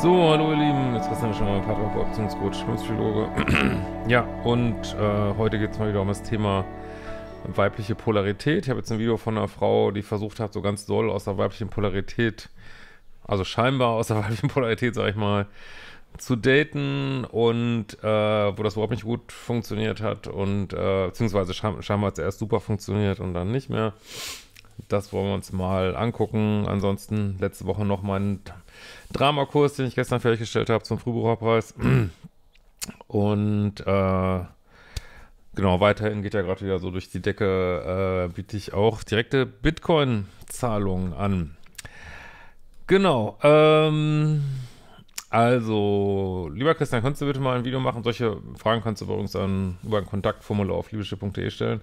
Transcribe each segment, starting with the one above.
So, hallo ihr Lieben, jetzt wissen wir schon mal ein paar drauf, Optionscoach, Schmutzpsychologe. ja, und äh, heute geht es mal wieder um das Thema weibliche Polarität. Ich habe jetzt ein Video von einer Frau, die versucht hat, so ganz doll aus der weiblichen Polarität, also scheinbar aus der weiblichen Polarität, sag ich mal, zu daten und äh, wo das überhaupt nicht gut funktioniert hat und äh, beziehungsweise scheinbar hat es erst super funktioniert und dann nicht mehr. Das wollen wir uns mal angucken. Ansonsten letzte Woche noch mein Dramakurs, den ich gestern fertiggestellt habe zum Frühbucherpreis. Und äh, genau, weiterhin geht ja gerade wieder so durch die Decke, äh, biete ich auch direkte Bitcoin-Zahlungen an. Genau, ähm, also, lieber Christian, kannst du bitte mal ein Video machen? Solche Fragen kannst du übrigens an, über ein Kontaktformular auf libysche.de stellen.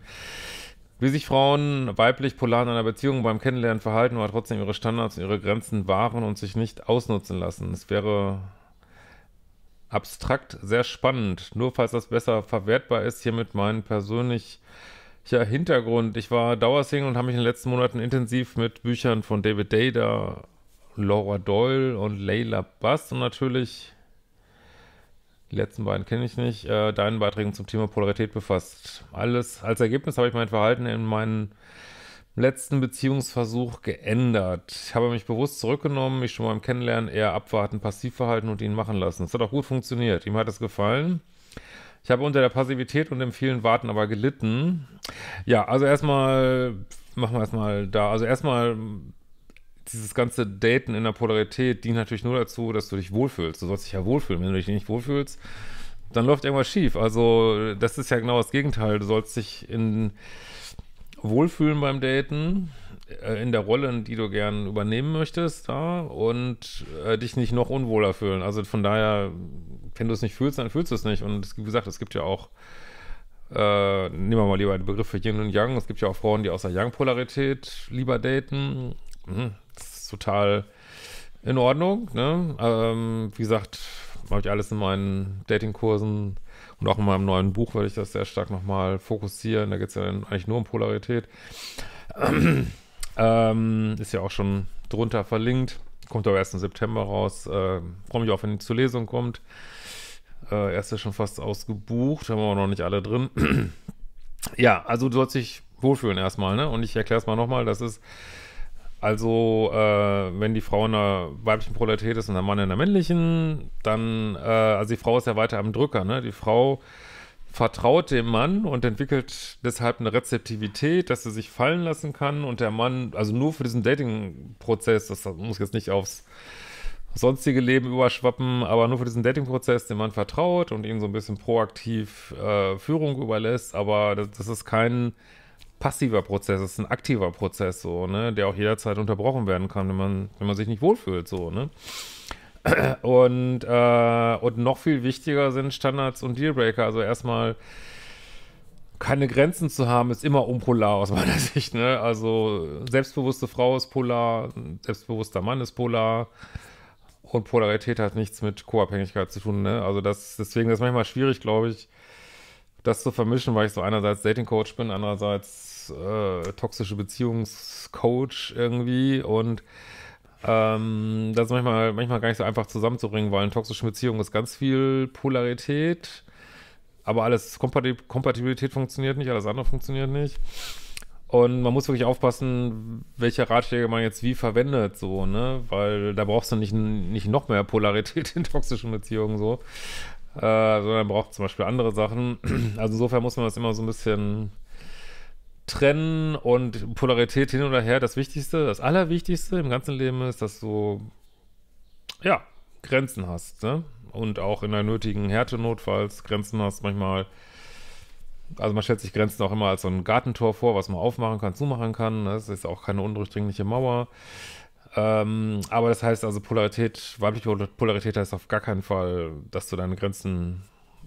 Wie sich Frauen weiblich polar in einer Beziehung beim Kennenlernen verhalten, aber trotzdem ihre Standards und ihre Grenzen wahren und sich nicht ausnutzen lassen. Es wäre abstrakt sehr spannend. Nur falls das besser verwertbar ist, hiermit mein persönlicher Hintergrund. Ich war Dauersingle und habe mich in den letzten Monaten intensiv mit Büchern von David Dada, Laura Doyle und Leila Bass und natürlich die letzten beiden kenne ich nicht. Äh, deinen Beiträgen zum Thema Polarität befasst. Alles als Ergebnis habe ich mein Verhalten in meinen letzten Beziehungsversuch geändert. Ich habe mich bewusst zurückgenommen, mich schon beim Kennenlernen eher abwarten, passiv verhalten und ihn machen lassen. Es hat auch gut funktioniert. Ihm hat es gefallen. Ich habe unter der Passivität und dem vielen Warten aber gelitten. Ja, also erstmal machen wir erstmal da. Also erstmal dieses ganze Daten in der Polarität dient natürlich nur dazu, dass du dich wohlfühlst. Du sollst dich ja wohlfühlen. Wenn du dich nicht wohlfühlst, dann läuft irgendwas schief. Also, das ist ja genau das Gegenteil. Du sollst dich in wohlfühlen beim Daten, äh, in der Rolle, die du gern übernehmen möchtest, da, und äh, dich nicht noch unwohler fühlen. Also von daher, wenn du es nicht fühlst, dann fühlst du es nicht. Und wie gesagt, es gibt ja auch, äh, nehmen wir mal lieber den Begriff für Yin und Yang, es gibt ja auch Frauen, die aus der Yang-Polarität lieber daten. Hm total in Ordnung. Ne? Ähm, wie gesagt, habe ich alles in meinen Datingkursen und auch in meinem neuen Buch werde ich das sehr stark nochmal fokussieren. Da geht es ja eigentlich nur um Polarität. Ähm, ist ja auch schon drunter verlinkt. Kommt aber erst im September raus. Äh, Freue mich auch, wenn die zur Lesung kommt. Äh, ja schon fast ausgebucht, haben wir auch noch nicht alle drin. ja, also du sollst dich wohlfühlen erstmal, ne? Und ich erkläre es mal nochmal, das ist also, äh, wenn die Frau in der weiblichen Proletät ist und der Mann in der männlichen, dann, äh, also die Frau ist ja weiter am Drücker, ne? Die Frau vertraut dem Mann und entwickelt deshalb eine Rezeptivität, dass sie sich fallen lassen kann und der Mann, also nur für diesen Dating-Prozess, das muss jetzt nicht aufs sonstige Leben überschwappen, aber nur für diesen Dating-Prozess, dem Mann vertraut und ihm so ein bisschen proaktiv äh, Führung überlässt, aber das, das ist kein passiver Prozess, es ist ein aktiver Prozess, so, ne, der auch jederzeit unterbrochen werden kann, wenn man, wenn man sich nicht wohlfühlt, so, ne. Und, äh, und noch viel wichtiger sind Standards und Dealbreaker. Also erstmal keine Grenzen zu haben, ist immer unpolar aus meiner Sicht. Ne? Also selbstbewusste Frau ist polar, selbstbewusster Mann ist polar. Und Polarität hat nichts mit Co-Abhängigkeit zu tun. Ne? Also das, deswegen das ist manchmal schwierig, glaube ich, das zu vermischen, weil ich so einerseits Dating-Coach bin, andererseits äh, toxische Beziehungscoach irgendwie und ähm, das ist manchmal, manchmal gar nicht so einfach zusammenzubringen, weil in toxischen Beziehungen ist ganz viel Polarität, aber alles Kompat Kompatibilität funktioniert nicht, alles andere funktioniert nicht. Und man muss wirklich aufpassen, welche Ratschläge man jetzt wie verwendet, so, ne? Weil da brauchst du nicht, nicht noch mehr Polarität in toxischen Beziehungen, so äh, sondern braucht zum Beispiel andere Sachen. Also insofern muss man das immer so ein bisschen trennen und Polarität hin oder her. Das Wichtigste, das Allerwichtigste im ganzen Leben ist, dass du, ja, Grenzen hast, ne? Und auch in der nötigen Härte notfalls Grenzen hast manchmal. Also man stellt sich Grenzen auch immer als so ein Gartentor vor, was man aufmachen kann, zumachen kann. Ne? Das ist auch keine undurchdringliche Mauer. Ähm, aber das heißt also, Polarität, weibliche Polarität heißt auf gar keinen Fall, dass du deine Grenzen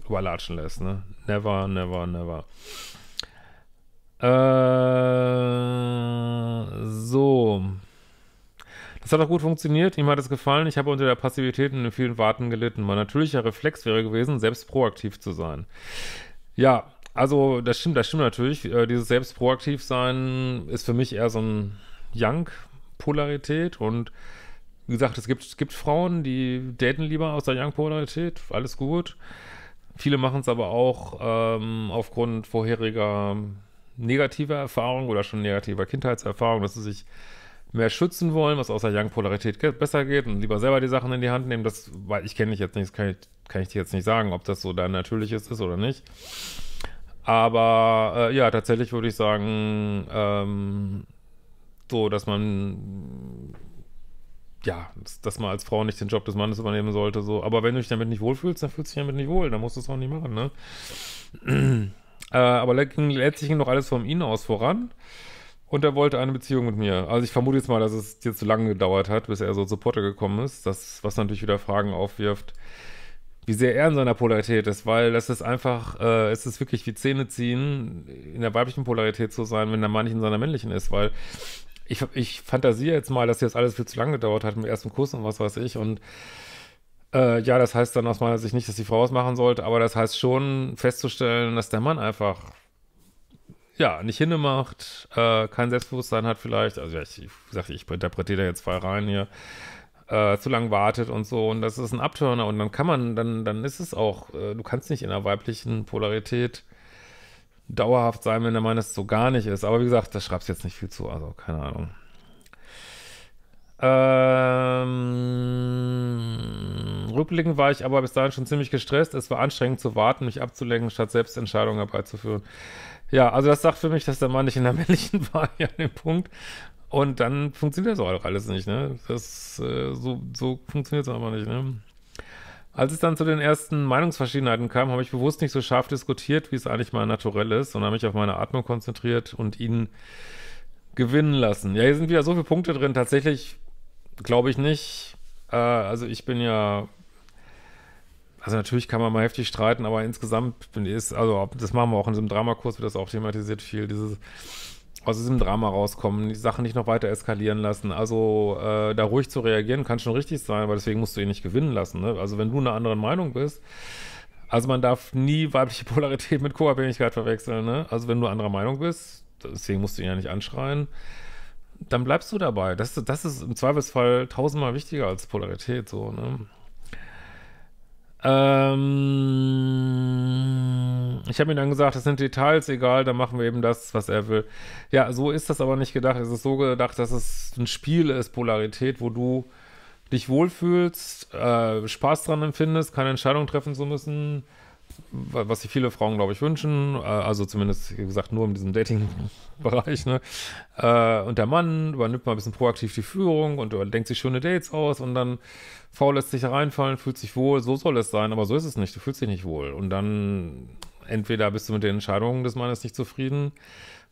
überlatschen lässt. Ne? Never, never, never. Äh, so. Das hat auch gut funktioniert, ihm hat es gefallen. Ich habe unter der Passivität in den vielen Warten gelitten. Mein natürlicher Reflex wäre gewesen, selbst proaktiv zu sein. Ja, also das stimmt, das stimmt natürlich. Äh, dieses selbst proaktiv sein ist für mich eher so ein Young, Polarität und wie gesagt, es gibt, es gibt Frauen, die daten lieber aus der Young-Polarität, alles gut. Viele machen es aber auch ähm, aufgrund vorheriger negativer Erfahrungen oder schon negativer Kindheitserfahrungen, dass sie sich mehr schützen wollen, was aus der Young-Polarität besser geht und lieber selber die Sachen in die Hand nehmen. Das, weil ich kenne dich jetzt nicht, kann ich, kann ich dir jetzt nicht sagen, ob das so dein natürliches ist oder nicht. Aber äh, ja, tatsächlich würde ich sagen, ähm, so, dass man ja, dass man als Frau nicht den Job des Mannes übernehmen sollte, so. Aber wenn du dich damit nicht wohlfühlst, dann fühlst du dich damit nicht wohl, dann musst du es auch nicht machen, ne? äh, aber letztlich ging noch alles von ihm aus voran. Und er wollte eine Beziehung mit mir. Also ich vermute jetzt mal, dass es dir zu lange gedauert hat, bis er so zu Potter gekommen ist. Das, was natürlich wieder Fragen aufwirft, wie sehr er in seiner Polarität ist, weil das ist einfach, äh, es ist wirklich wie Zähne ziehen, in der weiblichen Polarität zu sein, wenn der Mann nicht in seiner männlichen ist, weil ich, ich fantasiere jetzt mal, dass jetzt alles viel zu lange gedauert hat mit dem ersten Kuss und was weiß ich. Und äh, ja, das heißt dann aus meiner Sicht nicht, dass die Frau es machen sollte, aber das heißt schon festzustellen, dass der Mann einfach ja, nicht hinmacht, äh, kein Selbstbewusstsein hat vielleicht, also ich, ich, sag, ich interpretiere da jetzt zwei rein hier, äh, zu lange wartet und so und das ist ein Abtörner und dann kann man, dann, dann ist es auch, äh, du kannst nicht in einer weiblichen Polarität dauerhaft sein, wenn der Mann es so gar nicht ist. Aber wie gesagt, da schreibst du jetzt nicht viel zu, also keine Ahnung. Ähm, rückblickend war ich aber bis dahin schon ziemlich gestresst. Es war anstrengend zu warten, mich abzulenken, statt selbst Entscheidungen herbeizuführen. Ja, also das sagt für mich, dass der Mann nicht in der männlichen war, ja, an dem Punkt. Und dann funktioniert das auch alles nicht, ne? Das, äh, so, so funktioniert es aber nicht, ne? Als es dann zu den ersten Meinungsverschiedenheiten kam, habe ich bewusst nicht so scharf diskutiert, wie es eigentlich mal naturell ist, sondern habe mich auf meine Atmung konzentriert und ihn gewinnen lassen. Ja, hier sind wieder so viele Punkte drin. Tatsächlich glaube ich nicht. Äh, also ich bin ja also natürlich kann man mal heftig streiten, aber insgesamt bin ich, also das machen wir auch in diesem Dramakurs, wird das auch thematisiert viel, dieses aus diesem Drama rauskommen, die Sachen nicht noch weiter eskalieren lassen. Also äh, da ruhig zu reagieren, kann schon richtig sein, aber deswegen musst du ihn nicht gewinnen lassen. Ne? Also wenn du einer anderen Meinung bist, also man darf nie weibliche Polarität mit Co-Abhängigkeit verwechseln. Ne? Also wenn du anderer Meinung bist, deswegen musst du ihn ja nicht anschreien, dann bleibst du dabei. Das, das ist im Zweifelsfall tausendmal wichtiger als Polarität. So, ne? Ähm, ich habe ihm dann gesagt, das sind Details, egal, dann machen wir eben das, was er will. Ja, so ist das aber nicht gedacht. Es ist so gedacht, dass es ein Spiel ist, Polarität, wo du dich wohlfühlst, äh, Spaß dran empfindest, keine Entscheidung treffen zu müssen, was sich viele Frauen, glaube ich, wünschen. Äh, also zumindest, wie gesagt, nur in diesem Dating-Bereich. Ne? Äh, und der Mann übernimmt mal ein bisschen proaktiv die Führung und denkt sich schöne Dates aus und dann faul lässt sich reinfallen, fühlt sich wohl. So soll es sein, aber so ist es nicht. Du fühlst dich nicht wohl. Und dann entweder bist du mit den Entscheidungen des Mannes nicht zufrieden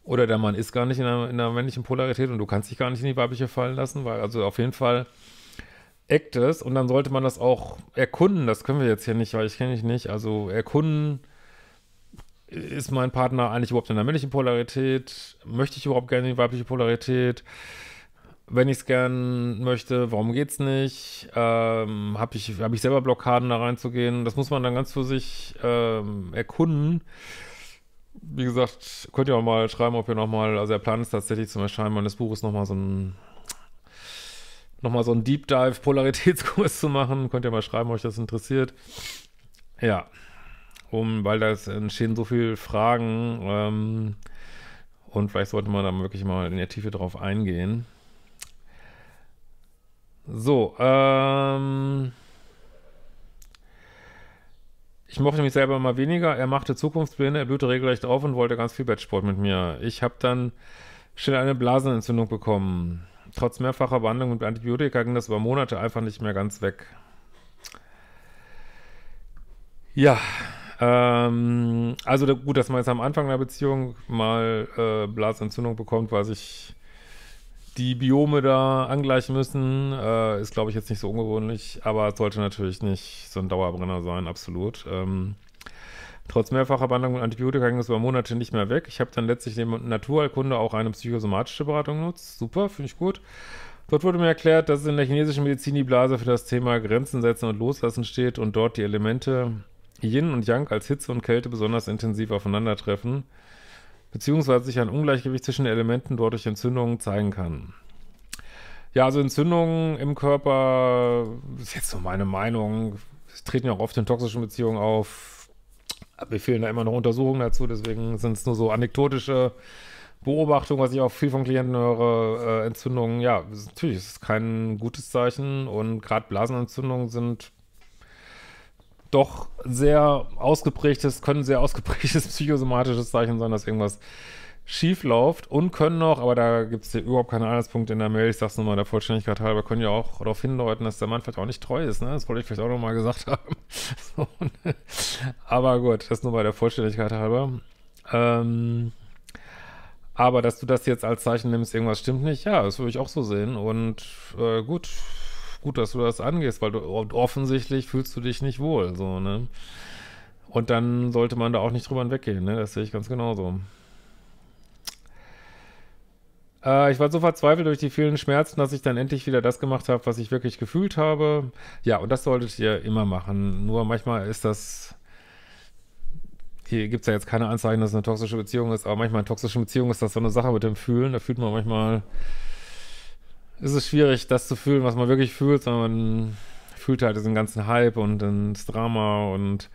oder der Mann ist gar nicht in der, in der männlichen Polarität und du kannst dich gar nicht in die weibliche fallen lassen, weil also auf jeden Fall Actes und dann sollte man das auch erkunden. Das können wir jetzt hier nicht, weil ich kenne dich nicht. Also erkunden, ist mein Partner eigentlich überhaupt in der männlichen Polarität? Möchte ich überhaupt gerne die weibliche Polarität? Wenn ich es gern möchte, warum geht es nicht? Ähm, Habe ich, hab ich selber Blockaden da reinzugehen? Das muss man dann ganz für sich ähm, erkunden wie gesagt, könnt ihr auch mal schreiben, ob ihr nochmal, also der Plan ist tatsächlich zum Erscheinen meines Buches nochmal so ein nochmal so einen Deep Dive Polaritätskurs zu machen. Könnt ihr mal schreiben, euch das interessiert. Ja, um, weil da entstehen so viele Fragen ähm, und vielleicht sollte man da wirklich mal in der Tiefe drauf eingehen. So, ähm, ich mochte mich selber mal weniger. Er machte Zukunftspläne, er blühte regelrecht auf und wollte ganz viel Bettsport mit mir. Ich habe dann schnell eine Blasenentzündung bekommen trotz mehrfacher Behandlung mit Antibiotika ging das über Monate einfach nicht mehr ganz weg. Ja, ähm, also da, gut, dass man jetzt am Anfang einer Beziehung mal äh, Blasenentzündung bekommt, weil sich die Biome da angleichen müssen, äh, ist glaube ich jetzt nicht so ungewöhnlich, aber es sollte natürlich nicht so ein Dauerbrenner sein, absolut. Ähm, Trotz mehrfacher Behandlung mit Antibiotika ging es über Monate nicht mehr weg. Ich habe dann letztlich neben Naturheilkunde auch eine psychosomatische Beratung genutzt. Super, finde ich gut. Dort wurde mir erklärt, dass in der chinesischen Medizin die Blase für das Thema Grenzen setzen und loslassen steht und dort die Elemente Yin und Yang als Hitze und Kälte besonders intensiv aufeinandertreffen, beziehungsweise sich ein Ungleichgewicht zwischen den Elementen dort durch Entzündungen zeigen kann. Ja, also Entzündungen im Körper, ist jetzt so meine Meinung, treten ja auch oft in toxischen Beziehungen auf, mir fehlen da immer noch Untersuchungen dazu, deswegen sind es nur so anekdotische Beobachtungen, was ich auch viel von Klienten höre. Äh, Entzündungen, ja, natürlich ist es kein gutes Zeichen und gerade Blasenentzündungen sind doch sehr ausgeprägtes, können sehr ausgeprägtes psychosomatisches Zeichen sein, dass irgendwas schief läuft und können noch, aber da gibt es ja überhaupt keinen Anhaltspunkt in der Mail, ich sag's mal der Vollständigkeit halber, können ja auch darauf hindeuten, dass der Mann vielleicht auch nicht treu ist, ne? Das wollte ich vielleicht auch nochmal gesagt haben. so, ne? Aber gut, das nur bei der Vollständigkeit halber. Ähm, aber dass du das jetzt als Zeichen nimmst, irgendwas stimmt nicht, ja, das würde ich auch so sehen. Und äh, gut, gut, dass du das angehst, weil du offensichtlich fühlst du dich nicht wohl, so, ne? Und dann sollte man da auch nicht drüber hinweggehen, ne? Das sehe ich ganz genauso. Äh, ich war so verzweifelt durch die vielen Schmerzen, dass ich dann endlich wieder das gemacht habe, was ich wirklich gefühlt habe. Ja, und das solltet ihr immer machen. Nur manchmal ist das hier gibt es ja jetzt keine Anzeichen, dass es eine toxische Beziehung ist, aber manchmal in toxischen Beziehungen ist das so eine Sache mit dem Fühlen. Da fühlt man manchmal, ist es schwierig, das zu fühlen, was man wirklich fühlt, sondern man fühlt halt diesen ganzen Hype und das Drama und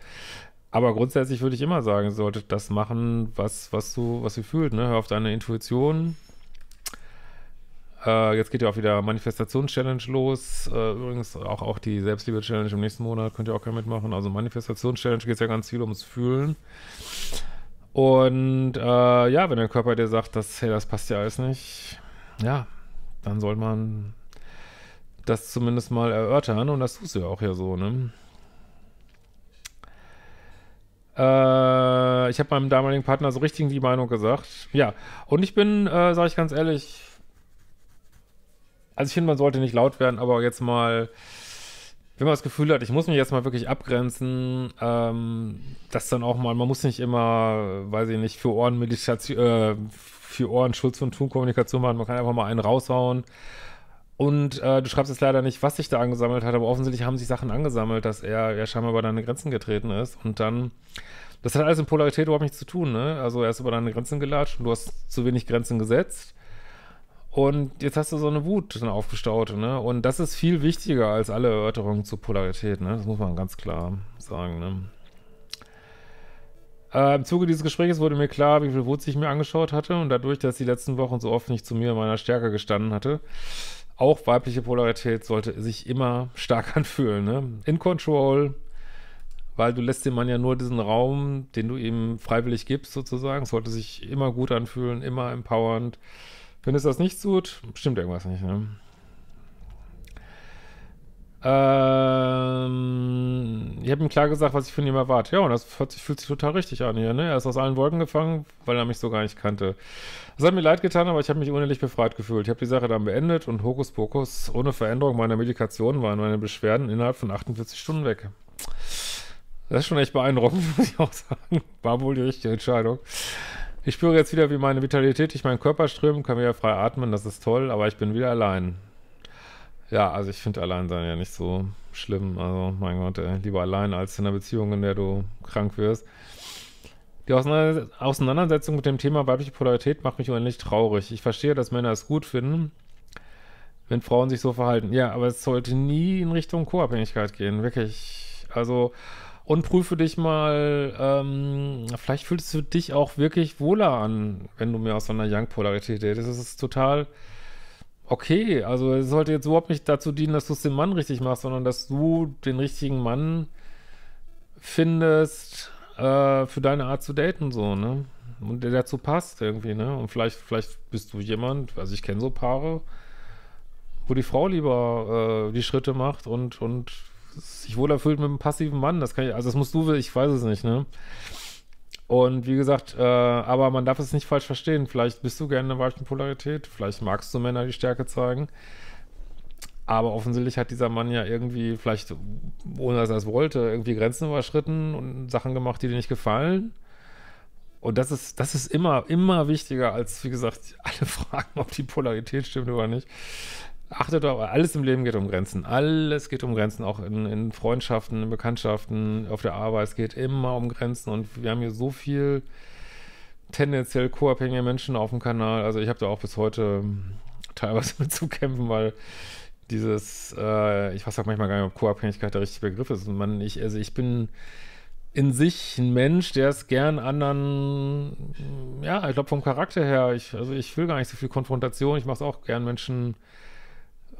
aber grundsätzlich würde ich immer sagen, ihr solltet das machen, was, was du, was ihr fühlt, ne? Hör auf deine Intuition. Äh, jetzt geht ja auch wieder Manifestations-Challenge los. Äh, übrigens auch, auch die Selbstliebe-Challenge im nächsten Monat könnt ihr auch gerne mitmachen. Also Manifestations-Challenge geht es ja ganz viel ums Fühlen. Und äh, ja, wenn der Körper dir sagt, dass, hey, das passt ja alles nicht, ja, dann soll man das zumindest mal erörtern und das tust du ja auch hier so, ne? Äh, ich habe meinem damaligen Partner so richtig die Meinung gesagt. Ja, und ich bin, äh, sage ich ganz ehrlich, also ich finde, man sollte nicht laut werden, aber jetzt mal, wenn man das Gefühl hat, ich muss mich jetzt mal wirklich abgrenzen, ähm, das dann auch mal, man muss nicht immer, weiß ich nicht, für Ohren Meditation, äh, für Ohren Schutz und Tun machen, man kann einfach mal einen raushauen. Und äh, du schreibst jetzt leider nicht, was sich da angesammelt hat, aber offensichtlich haben sich Sachen angesammelt, dass er ja scheinbar über deine Grenzen getreten ist. Und dann, das hat alles in Polarität überhaupt nichts zu tun, ne? Also er ist über deine Grenzen gelatscht und du hast zu wenig Grenzen gesetzt. Und jetzt hast du so eine Wut, so aufgestaute, ne? Und das ist viel wichtiger als alle Erörterungen zur Polarität, ne? Das muss man ganz klar sagen, ne? Äh, Im Zuge dieses Gesprächs wurde mir klar, wie viel Wut sich mir angeschaut hatte und dadurch, dass die letzten Wochen so oft nicht zu mir in meiner Stärke gestanden hatte, auch weibliche Polarität sollte sich immer stark anfühlen, ne? In Control, weil du lässt dem Mann ja nur diesen Raum, den du ihm freiwillig gibst sozusagen, sollte sich immer gut anfühlen, immer empowernd. Findest du das nicht gut? Stimmt irgendwas nicht, ne? Ähm, ich habe ihm klar gesagt, was ich von ihm erwarte. Ja, und das fühlt sich, fühlt sich total richtig an hier, ne? Er ist aus allen Wolken gefangen, weil er mich so gar nicht kannte. Es hat mir leid getan, aber ich habe mich unendlich befreit gefühlt. Ich habe die Sache dann beendet und Hokuspokus ohne Veränderung meiner Medikation waren meine Beschwerden innerhalb von 48 Stunden weg. Das ist schon echt beeindruckend, muss ich auch sagen. War wohl die richtige Entscheidung. Ich spüre jetzt wieder, wie meine Vitalität durch meinen Körper strömt, kann wieder frei atmen, das ist toll, aber ich bin wieder allein. Ja, also ich finde Alleinsein ja nicht so schlimm. Also, mein Gott, ey, lieber allein als in einer Beziehung, in der du krank wirst. Die Auseinandersetzung mit dem Thema weibliche Polarität macht mich unendlich traurig. Ich verstehe, dass Männer es gut finden, wenn Frauen sich so verhalten. Ja, aber es sollte nie in Richtung Co-Abhängigkeit gehen, wirklich. Also, und prüfe dich mal, ähm, vielleicht fühlst du dich auch wirklich wohler an, wenn du mir aus so einer Young-Polarität datest. Das ist total okay. Also es sollte jetzt überhaupt nicht dazu dienen, dass du es dem Mann richtig machst, sondern dass du den richtigen Mann findest äh, für deine Art zu daten, so, ne? Und der dazu passt irgendwie, ne? Und vielleicht, vielleicht bist du jemand, also ich kenne so Paare, wo die Frau lieber äh, die Schritte macht und, und sich wohl erfüllt mit einem passiven Mann. Das kann ich, also das musst du, ich weiß es nicht, ne? Und wie gesagt, äh, aber man darf es nicht falsch verstehen. Vielleicht bist du gerne in der weiblichen Polarität, vielleicht magst du Männer, die Stärke zeigen. Aber offensichtlich hat dieser Mann ja irgendwie, vielleicht ohne dass er es wollte, irgendwie Grenzen überschritten und Sachen gemacht, die dir nicht gefallen. Und das ist, das ist immer, immer wichtiger als, wie gesagt, alle fragen, ob die Polarität stimmt oder nicht. Achtet aber, alles im Leben geht um Grenzen. Alles geht um Grenzen, auch in, in Freundschaften, in Bekanntschaften, auf der Arbeit. Es geht immer um Grenzen und wir haben hier so viel tendenziell co-abhängige Menschen auf dem Kanal. Also ich habe da auch bis heute ähm, teilweise mit zu kämpfen, weil dieses, äh, ich weiß auch manchmal gar nicht, ob Co-Abhängigkeit der richtige Begriff ist. Und man, ich, also ich bin in sich ein Mensch, der es gern anderen, ja, ich glaube vom Charakter her, ich, also ich will gar nicht so viel Konfrontation, ich mache es auch gern Menschen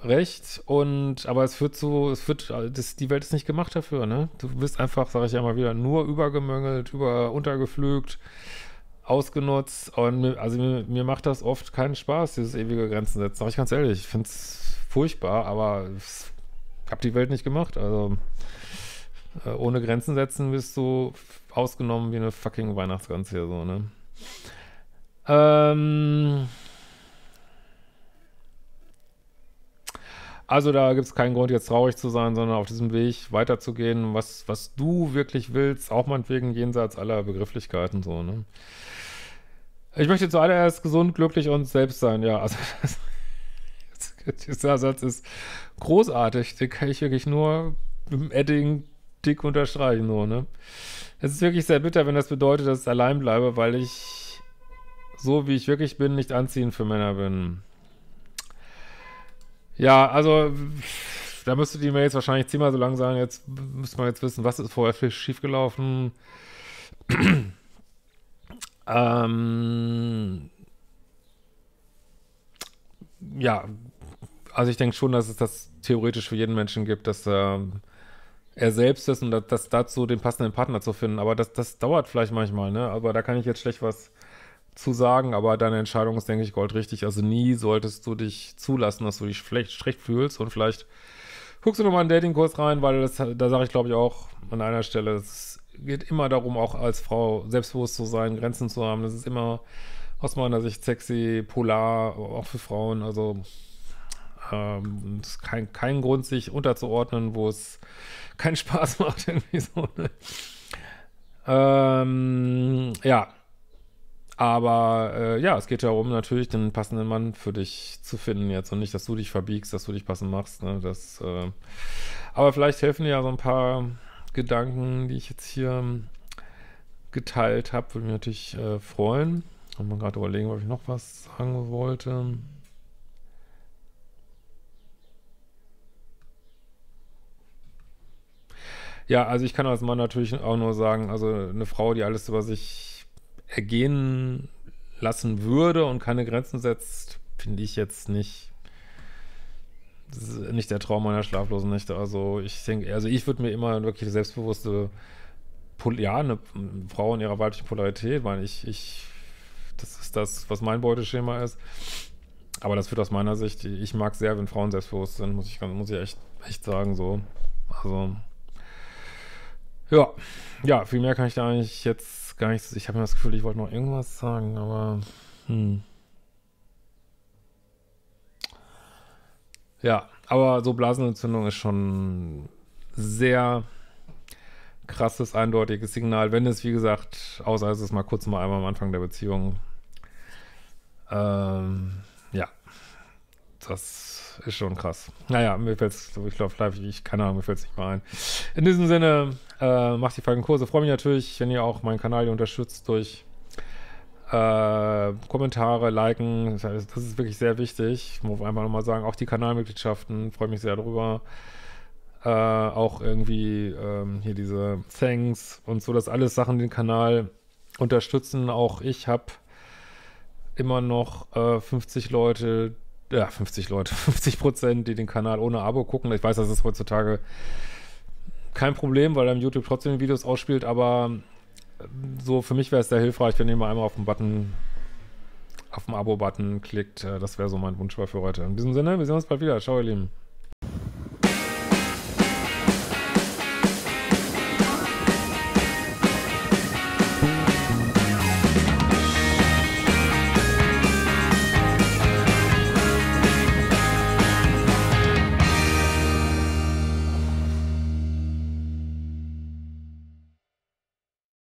recht. Und aber es wird so, es wird, das, die Welt ist nicht gemacht dafür, ne? Du bist einfach, sage ich ja mal wieder, nur übergemöngelt, über, untergepflügt, ausgenutzt. Und also mir, mir, macht das oft keinen Spaß, dieses ewige Grenzen setzen. Sag ich ganz ehrlich, ich finde es furchtbar, aber ich habe die Welt nicht gemacht. Also äh, ohne Grenzen setzen bist du ausgenommen wie eine fucking Weihnachtsgans hier so, ne? Ähm. Also da gibt es keinen Grund, jetzt traurig zu sein, sondern auf diesem Weg weiterzugehen, was, was du wirklich willst, auch meinetwegen jenseits aller Begrifflichkeiten so, ne? Ich möchte zuallererst gesund, glücklich und selbst sein, ja. Also das, dieser Satz ist großartig, den kann ich wirklich nur im Edding dick unterstreichen, so, ne? Es ist wirklich sehr bitter, wenn das bedeutet, dass ich allein bleibe, weil ich so wie ich wirklich bin, nicht anziehend für Männer bin. Ja, also da müsste die Mails wahrscheinlich zehnmal so lang sagen, jetzt müsste man jetzt wissen, was ist vorher schiefgelaufen. ähm, ja, also ich denke schon, dass es das theoretisch für jeden Menschen gibt, dass ähm, er selbst ist und dass, dass dazu den passenden Partner zu finden. Aber das, das dauert vielleicht manchmal, ne? Aber da kann ich jetzt schlecht was zu sagen, aber deine Entscheidung ist, denke ich, goldrichtig. Also nie solltest du dich zulassen, dass du dich schlecht, schlecht fühlst und vielleicht guckst du nochmal einen Datingkurs rein, weil das, da sage ich, glaube ich, auch an einer Stelle, es geht immer darum, auch als Frau selbstbewusst zu sein, Grenzen zu haben. Das ist immer aus meiner Sicht sexy, polar, auch für Frauen. Also ähm, es ist kein, kein Grund, sich unterzuordnen, wo es keinen Spaß macht, irgendwie so. Ne? Ähm, ja, aber äh, ja, es geht darum, natürlich den passenden Mann für dich zu finden jetzt und nicht, dass du dich verbiegst, dass du dich passend machst. Ne? Das, äh, aber vielleicht helfen dir ja so ein paar Gedanken, die ich jetzt hier ähm, geteilt habe. Würde mich natürlich äh, freuen. Und mal gerade überlegen, ob ich noch was sagen wollte. Ja, also ich kann als Mann natürlich auch nur sagen, also eine Frau, die alles über sich ergehen lassen würde und keine Grenzen setzt, finde ich jetzt nicht nicht der Traum meiner schlaflosen Nächte. Also ich denke, also ich würde mir immer wirklich selbstbewusste ja, eine Frau in ihrer weiblichen Polarität, meine ich, ich, das ist das, was mein Beuteschema ist. Aber das wird aus meiner Sicht, ich mag sehr, wenn Frauen selbstbewusst sind, muss ich, muss ich echt, echt sagen, so. Also, ja, ja, viel mehr kann ich da eigentlich jetzt gar nichts. Ich habe mir das Gefühl, ich wollte noch irgendwas sagen, aber. Hm. Ja, aber so Blasenentzündung ist schon sehr krasses, eindeutiges Signal, wenn es, wie gesagt, außer es ist mal kurz mal einmal am Anfang der Beziehung. Ähm, das ist schon krass. Naja, mir fällt's, ich glaube, ich, keine Ahnung, mir fällt's nicht mal ein. In diesem Sinne, äh, macht die folgenden Kurse. Freue mich natürlich, wenn ihr auch meinen Kanal hier unterstützt durch äh, Kommentare, Liken. Das ist wirklich sehr wichtig. Ich muss einfach nochmal sagen, auch die Kanalmitgliedschaften, freue mich sehr drüber. Äh, auch irgendwie ähm, hier diese Thanks und so, dass alles Sachen den Kanal unterstützen. Auch ich habe immer noch äh, 50 Leute, die ja, 50 Leute, 50 Prozent, die den Kanal ohne Abo gucken. Ich weiß, das ist heutzutage kein Problem, weil er YouTube trotzdem Videos ausspielt, aber äh, so für mich wäre es sehr hilfreich, wenn ihr mal einmal auf den Button, auf den Abo-Button klickt. Äh, das wäre so mein Wunsch für heute. In diesem Sinne, wir sehen uns bald wieder. Ciao, ihr Lieben.